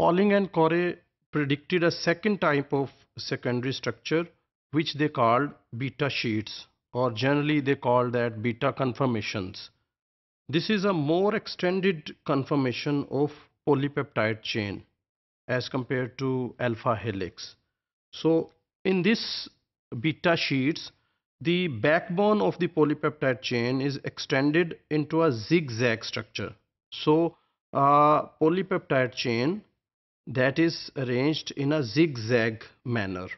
Pauling and Corey predicted a second type of secondary structure which they called beta sheets or generally they call that beta conformations. This is a more extended conformation of polypeptide chain as compared to alpha helix. So in this beta sheets the backbone of the polypeptide chain is extended into a zigzag structure. So a polypeptide chain that is arranged in a zigzag manner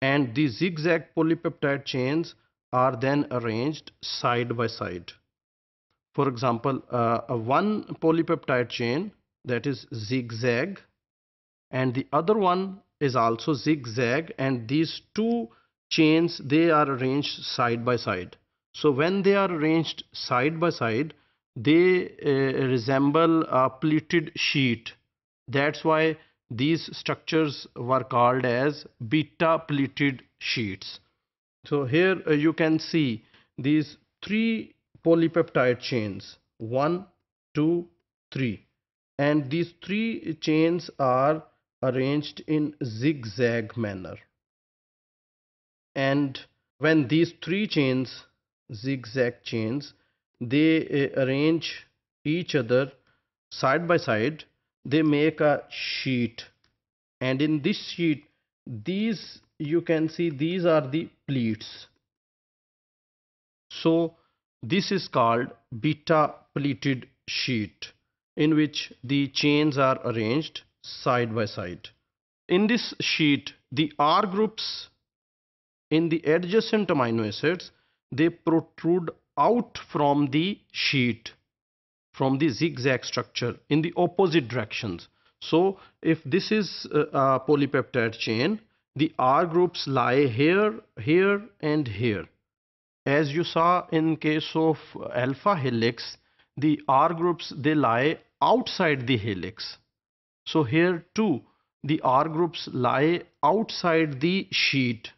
and the zigzag polypeptide chains are then arranged side by side. For example, uh, a one polypeptide chain that is zigzag and the other one is also zigzag and these two chains they are arranged side by side. So when they are arranged side by side they uh, resemble a pleated sheet that's why these structures were called as beta pleated sheets. So here uh, you can see these three polypeptide chains one, two, three, and these three chains are arranged in zigzag manner. And when these three chains, zigzag chains, they uh, arrange each other side by side they make a sheet and in this sheet these you can see these are the pleats so this is called beta pleated sheet in which the chains are arranged side by side in this sheet the R groups in the adjacent amino acids they protrude out from the sheet from the zigzag structure in the opposite directions. So if this is uh, a, polypeptide chain, the R groups lie here, here and here. As you saw in case of alpha helix, the R groups they lie outside the helix. So here too the R groups lie outside the sheet.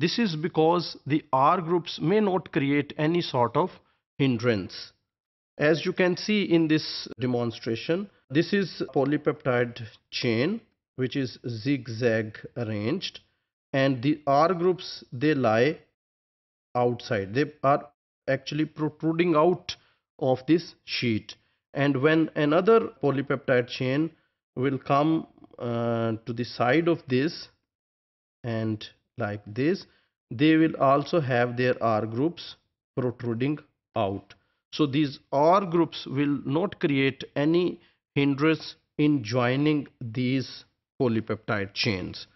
This is because the R groups may not create any sort of hindrance. As you can see in this demonstration, this is polypeptide chain which is zigzag arranged and the R groups they lie outside. They are actually protruding out of this sheet and when another polypeptide chain will come uh, to the side of this and like this they will also have their R groups protruding out so these R groups will not create any hindrance in joining these polypeptide chains.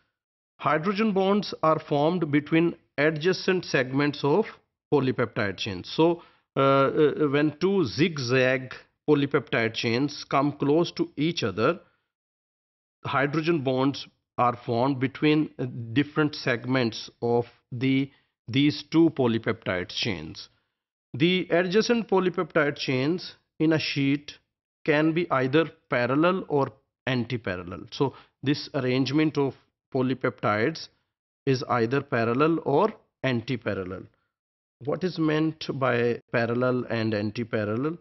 Hydrogen bonds are formed between adjacent segments of polypeptide chains. So uh, uh, when two zigzag polypeptide chains come close to each other, hydrogen bonds are formed between different segments of the these two polypeptide chains. The adjacent polypeptide chains in a sheet can be either parallel or antiparallel. So this arrangement of polypeptides is either parallel or antiparallel. What is meant by parallel and antiparallel?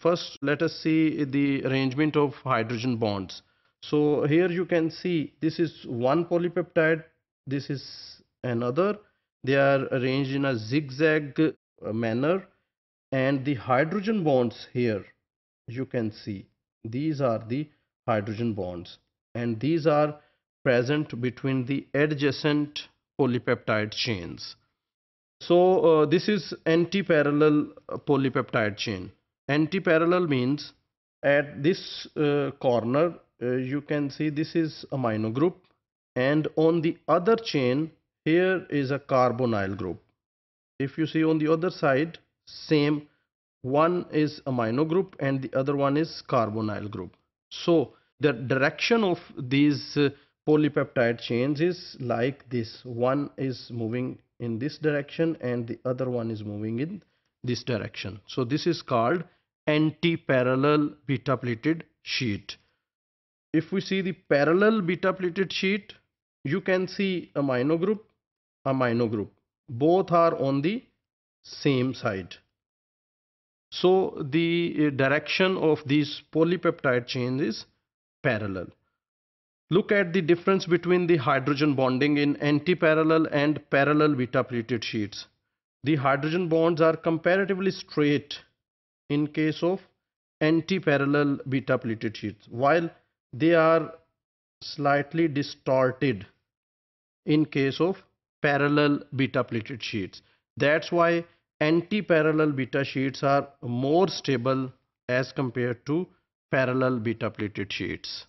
First, let us see the arrangement of hydrogen bonds. So here you can see this is one polypeptide, this is another. They are arranged in a zigzag uh, manner and the hydrogen bonds here you can see these are the hydrogen bonds and these are present between the adjacent polypeptide chains so uh, this is anti-parallel uh, polypeptide chain anti-parallel means at this uh, corner uh, you can see this is amino group and on the other chain here is a carbonyl group if you see on the other side same one is amino group and the other one is carbonyl group so the direction of these uh, polypeptide chains is like this one is moving in this direction and the other one is moving in this direction so this is called anti-parallel beta pleated sheet if we see the parallel beta pleated sheet you can see amino group amino group both are on the same side. So the uh, direction of these polypeptide chains is parallel. Look at the difference between the hydrogen bonding in anti-parallel and parallel beta pleated sheets. The hydrogen bonds are comparatively straight in case of anti-parallel beta pleated sheets while they are slightly distorted in case of parallel beta pleated sheets. That's why anti-parallel beta sheets are more stable as compared to parallel beta plated sheets.